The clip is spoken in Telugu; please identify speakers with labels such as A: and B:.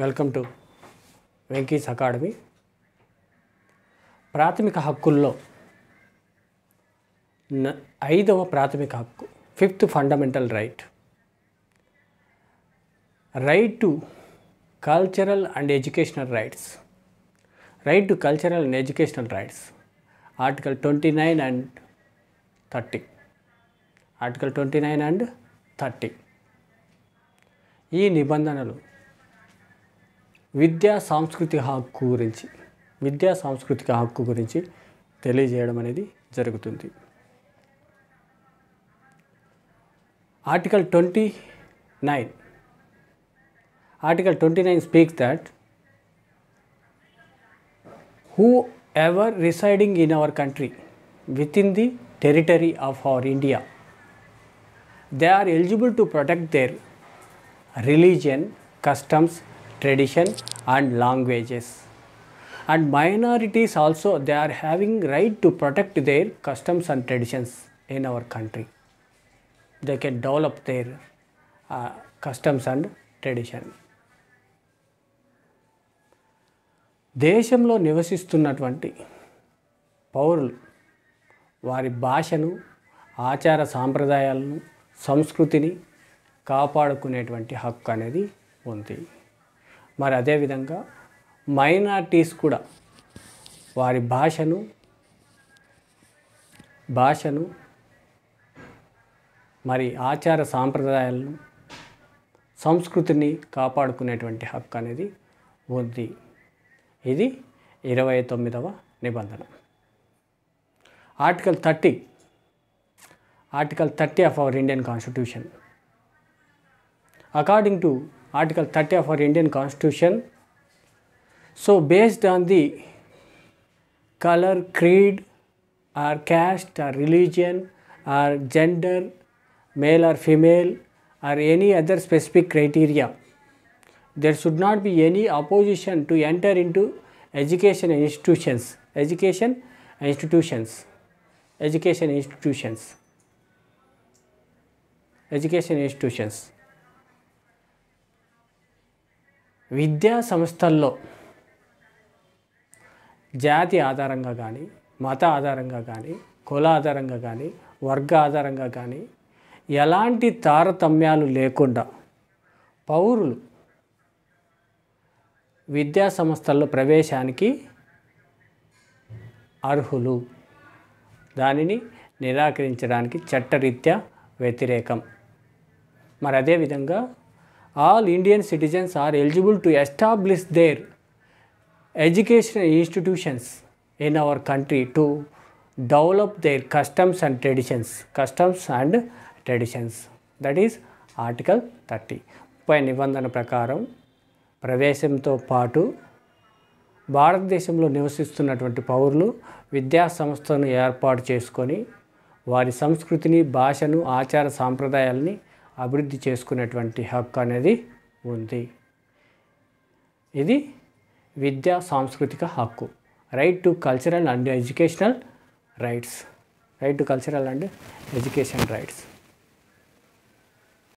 A: వెల్కమ్ టు వెంకీస్ అకాడమీ ప్రాథమిక హక్కుల్లో ఐదవ ప్రాథమిక హక్కు fifth fundamental right right to cultural and educational rights right to cultural and educational rights article twenty nine and thirty article twenty nine and thirty ఈ నిబంధనలు విద్యా సాంస్కృతిక హక్కు గురించి విద్యా సాంస్కృతిక హక్కు గురించి తెలియజేయడం అనేది జరుగుతుంది article twenty nine article twenty nine speaks that whoever residing in our country within the territory of our India they are eligible to protect their religion customs tradition and languages. And minorities also they are having right to protect their customs and traditions in our country. They can develop their uh, customs and tradition. దేశంలో నివసిస్తున్నటువంటి పౌరులు వారి భాషను ఆచార సాంప్రదాయాలను సంస్కృతిని కాపాడుకునేటువంటి హక్కు అనేది ఉంది మరి అదేవిధంగా మైనార్టీస్ కూడా వారి భాషను భాషను మరి ఆచార సాంప్రదాయాలను సంస్కృతిని కాపాడుకునేటువంటి హక్కు అనేది ఉంది ఇది ఇరవై తొమ్మిదవ నిబంధన article thirty article thirty of our Indian constitution according to Article 30 of our Indian Constitution. So, based on the color, creed, or caste, or religion, or gender, male or female, or any other specific criteria, there should not be any opposition to enter into education institutions, education institutions, education institutions, education institutions. విద్యా సంస్థల్లో జాతి ఆధారంగా కానీ మత ఆధారంగా కానీ కుల ఆధారంగా కానీ వర్గ ఆధారంగా కానీ ఎలాంటి తారతమ్యాలు లేకుండా పౌరులు విద్యా సంస్థల్లో ప్రవేశానికి అర్హులు దానిని నిరాకరించడానికి చట్టరీత్యా వ్యతిరేకం మరి అదేవిధంగా all Indian citizens are eligible to establish their education institutions in our country to develop their customs and traditions. Customs and traditions. That is article thirty ముప్పై నిబంధన ప్రకారం ప్రవేశంతో పాటు భారతదేశంలో నివసిస్తున్నటువంటి పౌరులు విద్యా సంస్థను ఏర్పాటు చేసుకొని వారి సంస్కృతిని భాషను ఆచార సాంప్రదాయాలని అభివృద్ధి చేసుకునేటువంటి హక్కు అనేది ఉంది ఇది విద్యా సాంస్కృతిక హక్కు right to cultural and educational rights right to cultural and education rights